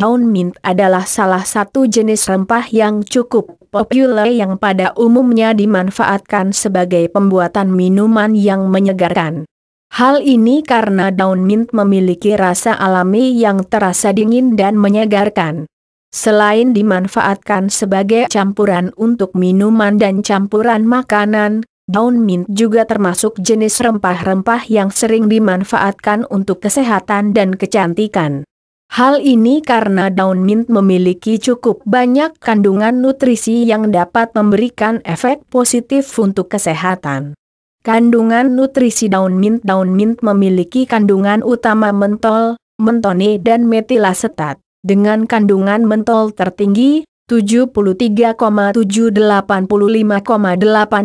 Daun mint adalah salah satu jenis rempah yang cukup populer yang pada umumnya dimanfaatkan sebagai pembuatan minuman yang menyegarkan. Hal ini karena daun mint memiliki rasa alami yang terasa dingin dan menyegarkan. Selain dimanfaatkan sebagai campuran untuk minuman dan campuran makanan, daun mint juga termasuk jenis rempah-rempah yang sering dimanfaatkan untuk kesehatan dan kecantikan. Hal ini karena daun mint memiliki cukup banyak kandungan nutrisi yang dapat memberikan efek positif untuk kesehatan. Kandungan nutrisi daun mint Daun mint memiliki kandungan utama mentol, mentone dan metilasetat, dengan kandungan mentol tertinggi, 73,785,8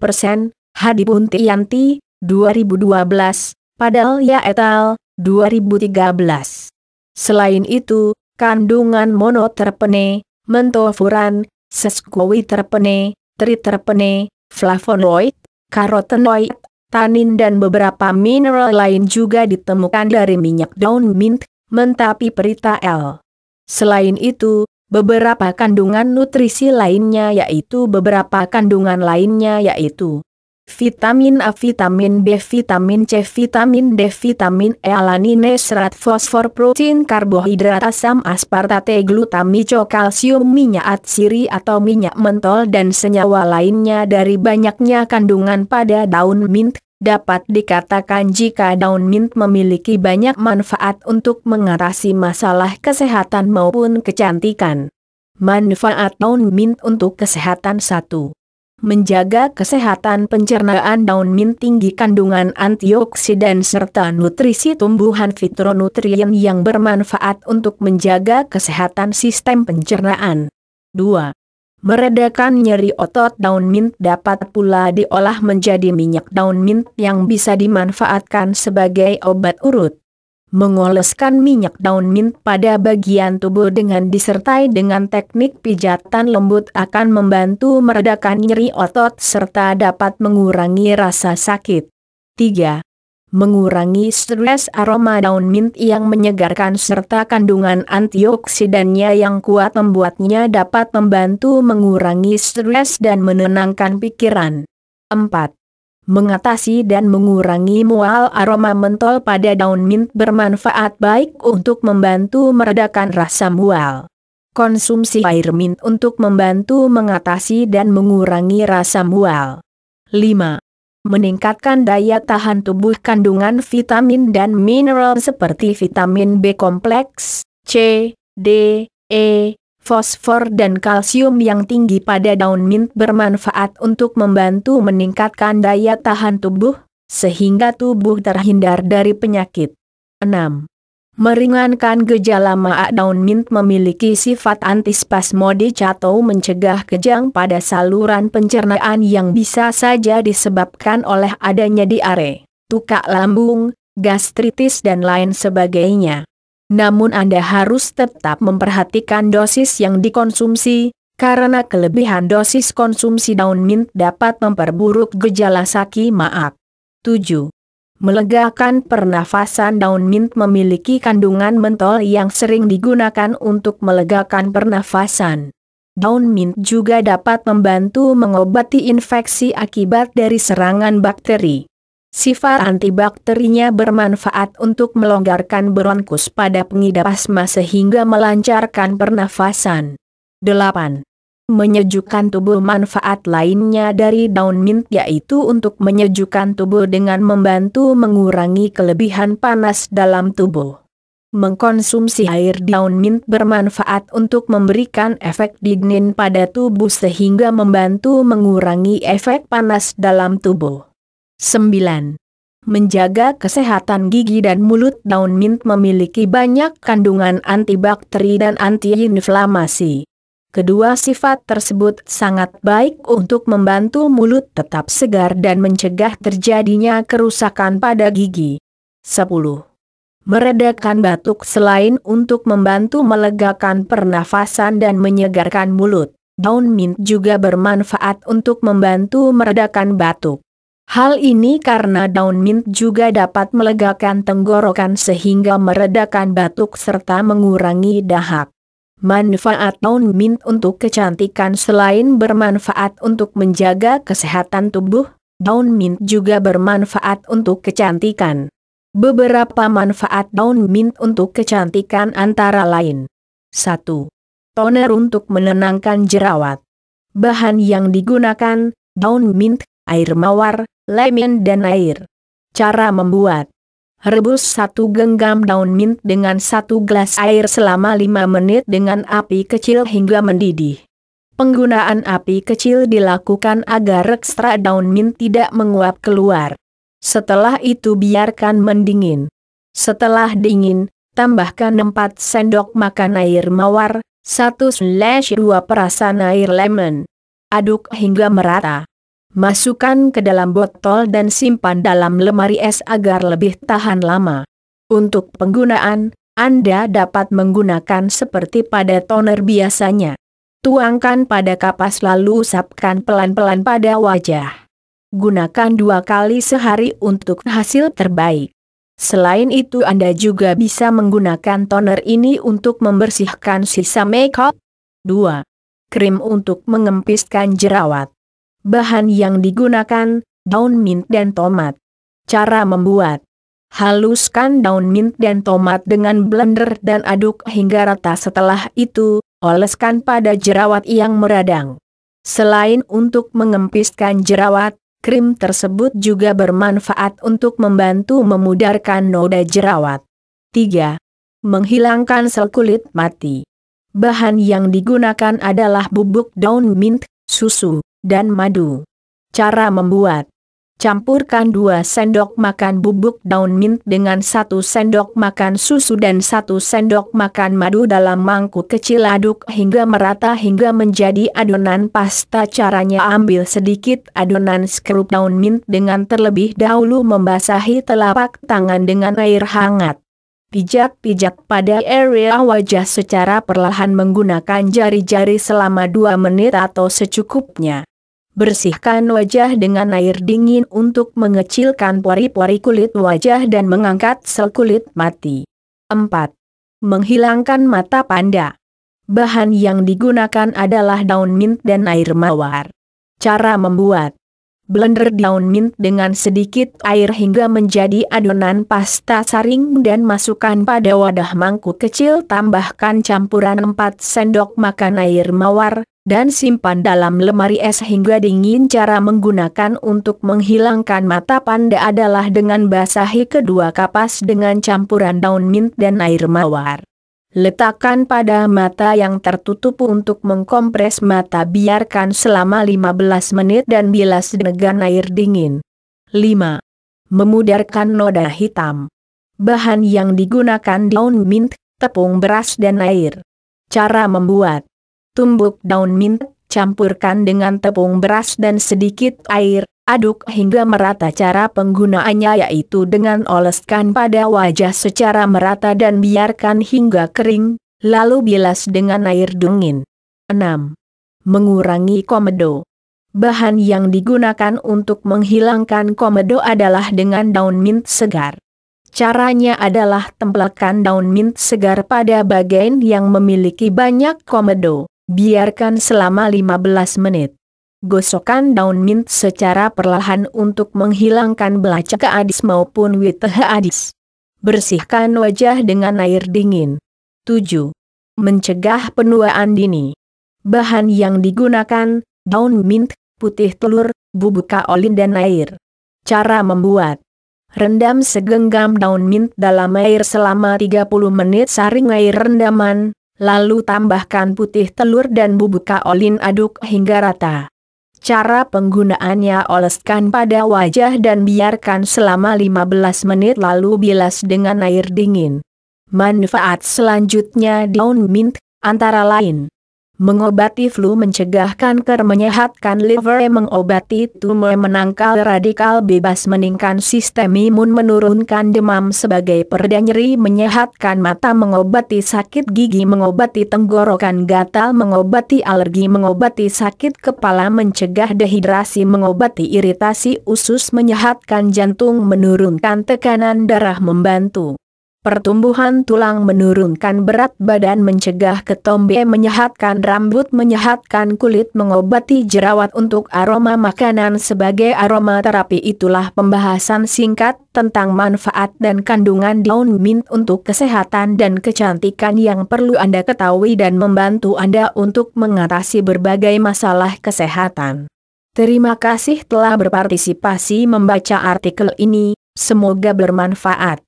persen, 2012, Padal Yaetal, 2013. Selain itu, kandungan monoterpene, terpene, mentofuran, sesquoid terpene, triterpene, flavonoid, karotenoid, tanin dan beberapa mineral lain juga ditemukan dari minyak daun mint, mentapi perita L. Selain itu, beberapa kandungan nutrisi lainnya yaitu beberapa kandungan lainnya yaitu vitamin A, vitamin B, vitamin C, vitamin D, vitamin E, alanine, serat, fosfor, protein, karbohidrat, asam aspartate, Glutamico, kalsium, minyak siri atau minyak mentol dan senyawa lainnya dari banyaknya kandungan pada daun mint. Dapat dikatakan jika daun mint memiliki banyak manfaat untuk mengatasi masalah kesehatan maupun kecantikan. Manfaat daun mint untuk kesehatan 1 menjaga kesehatan pencernaan daun mint tinggi kandungan antioksidan serta nutrisi tumbuhan fitronutrien yang bermanfaat untuk menjaga kesehatan sistem pencernaan. 2. Meredakan nyeri otot daun mint dapat pula diolah menjadi minyak daun mint yang bisa dimanfaatkan sebagai obat urut mengoleskan minyak daun mint pada bagian tubuh dengan disertai dengan teknik pijatan lembut akan membantu meredakan nyeri otot serta dapat mengurangi rasa sakit. 3. Mengurangi stres aroma daun mint yang menyegarkan serta kandungan antioksidannya yang kuat membuatnya dapat membantu mengurangi stres dan menenangkan pikiran. 4 mengatasi dan mengurangi mual aroma mentol pada daun mint bermanfaat baik untuk membantu meredakan rasa mual. Konsumsi air mint untuk membantu mengatasi dan mengurangi rasa mual. 5. Meningkatkan daya tahan tubuh kandungan vitamin dan mineral seperti vitamin B kompleks, C, D, E, Fosfor dan kalsium yang tinggi pada daun mint bermanfaat untuk membantu meningkatkan daya tahan tubuh, sehingga tubuh terhindar dari penyakit. 6. Meringankan gejala maak daun mint memiliki sifat antispasmodik atau mencegah kejang pada saluran pencernaan yang bisa saja disebabkan oleh adanya diare, tukak lambung, gastritis dan lain sebagainya. Namun Anda harus tetap memperhatikan dosis yang dikonsumsi, karena kelebihan dosis konsumsi daun mint dapat memperburuk gejala sakit maag. 7. Melegakan pernafasan daun mint memiliki kandungan mentol yang sering digunakan untuk melegakan pernafasan. Daun mint juga dapat membantu mengobati infeksi akibat dari serangan bakteri. Sifat antibakterinya bermanfaat untuk melonggarkan bronkus pada pengidap asma sehingga melancarkan pernafasan. 8. Menyejukkan tubuh manfaat lainnya dari daun mint yaitu untuk menyejukkan tubuh dengan membantu mengurangi kelebihan panas dalam tubuh. Mengkonsumsi air daun mint bermanfaat untuk memberikan efek dingin pada tubuh sehingga membantu mengurangi efek panas dalam tubuh. 9. Menjaga kesehatan gigi dan mulut daun mint memiliki banyak kandungan antibakteri dan antiinflamasi. Kedua sifat tersebut sangat baik untuk membantu mulut tetap segar dan mencegah terjadinya kerusakan pada gigi. 10. Meredakan batuk selain untuk membantu melegakan pernafasan dan menyegarkan mulut, daun mint juga bermanfaat untuk membantu meredakan batuk. Hal ini karena daun mint juga dapat melegakan tenggorokan sehingga meredakan batuk serta mengurangi dahak. Manfaat daun mint untuk kecantikan selain bermanfaat untuk menjaga kesehatan tubuh, daun mint juga bermanfaat untuk kecantikan. Beberapa manfaat daun mint untuk kecantikan antara lain. 1. Toner untuk menenangkan jerawat. Bahan yang digunakan, daun mint air mawar, lemon dan air. Cara membuat Rebus satu genggam daun mint dengan satu gelas air selama 5 menit dengan api kecil hingga mendidih. Penggunaan api kecil dilakukan agar ekstra daun mint tidak menguap keluar. Setelah itu biarkan mendingin. Setelah dingin, tambahkan 4 sendok makan air mawar, 1-2 perasan air lemon. Aduk hingga merata masukkan ke dalam botol dan simpan dalam lemari es agar lebih tahan lama. Untuk penggunaan, Anda dapat menggunakan seperti pada toner biasanya. Tuangkan pada kapas lalu usapkan pelan-pelan pada wajah. Gunakan dua kali sehari untuk hasil terbaik. Selain itu Anda juga bisa menggunakan toner ini untuk membersihkan sisa makeup. 2. Krim untuk mengempiskan jerawat bahan yang digunakan, daun mint dan tomat. Cara membuat Haluskan daun mint dan tomat dengan blender dan aduk hingga rata setelah itu, oleskan pada jerawat yang meradang. Selain untuk mengempiskan jerawat, krim tersebut juga bermanfaat untuk membantu memudarkan noda jerawat. 3. Menghilangkan sel kulit mati. Bahan yang digunakan adalah bubuk daun mint, susu, dan madu. Cara membuat Campurkan 2 sendok makan bubuk daun mint dengan 1 sendok makan susu dan 1 sendok makan madu dalam mangkuk kecil aduk hingga merata hingga menjadi adonan pasta caranya ambil sedikit adonan skrup daun mint dengan terlebih dahulu membasahi telapak tangan dengan air hangat. Pijak-pijak pada area wajah secara perlahan menggunakan jari-jari selama 2 menit atau secukupnya. Bersihkan wajah dengan air dingin untuk mengecilkan pori-pori kulit wajah dan mengangkat sel kulit mati. 4. Menghilangkan mata panda. Bahan yang digunakan adalah daun mint dan air mawar. Cara membuat Blender daun mint dengan sedikit air hingga menjadi adonan pasta saring dan masukkan pada wadah mangkuk kecil tambahkan campuran 4 sendok makan air mawar, dan simpan dalam lemari es hingga dingin cara menggunakan untuk menghilangkan mata panda adalah dengan basahi kedua kapas dengan campuran daun mint dan air mawar. Letakkan pada mata yang tertutup untuk mengkompres mata biarkan selama 15 menit dan bilas dengan air dingin. 5. Memudarkan noda hitam. Bahan yang digunakan daun mint, tepung beras dan air. Cara membuat. Tumbuk daun mint, campurkan dengan tepung beras dan sedikit air, aduk hingga merata cara penggunaannya yaitu dengan oleskan pada wajah secara merata dan biarkan hingga kering, lalu bilas dengan air dingin. 6. Mengurangi komedo Bahan yang digunakan untuk menghilangkan komedo adalah dengan daun mint segar. Caranya adalah tempelkan daun mint segar pada bagian yang memiliki banyak komedo, biarkan selama 15 menit gosokan daun mint secara perlahan untuk menghilangkan belacak adis maupun witeh adis. Bersihkan wajah dengan air dingin. 7. Mencegah penuaan dini. Bahan yang digunakan, daun mint, putih telur, bubuk kaolin dan air. Cara membuat. Rendam segenggam daun mint dalam air selama 30 menit saring air rendaman, lalu tambahkan putih telur dan bubuk kaolin aduk hingga rata. Cara penggunaannya oleskan pada wajah dan biarkan selama 15 menit lalu bilas dengan air dingin. Manfaat selanjutnya daun mint, antara lain Mengobati flu mencegah kanker menyehatkan liver mengobati tumor menangkal radikal bebas meningkatkan sistem imun menurunkan demam sebagai perda nyeri menyehatkan mata mengobati sakit gigi mengobati tenggorokan gatal mengobati alergi mengobati sakit kepala mencegah dehidrasi mengobati iritasi usus menyehatkan jantung menurunkan tekanan darah membantu Pertumbuhan tulang menurunkan berat badan mencegah ketombe menyehatkan rambut menyehatkan kulit mengobati jerawat untuk aroma makanan sebagai aroma terapi itulah pembahasan singkat tentang manfaat dan kandungan daun mint untuk kesehatan dan kecantikan yang perlu Anda ketahui dan membantu Anda untuk mengatasi berbagai masalah kesehatan. Terima kasih telah berpartisipasi membaca artikel ini, semoga bermanfaat.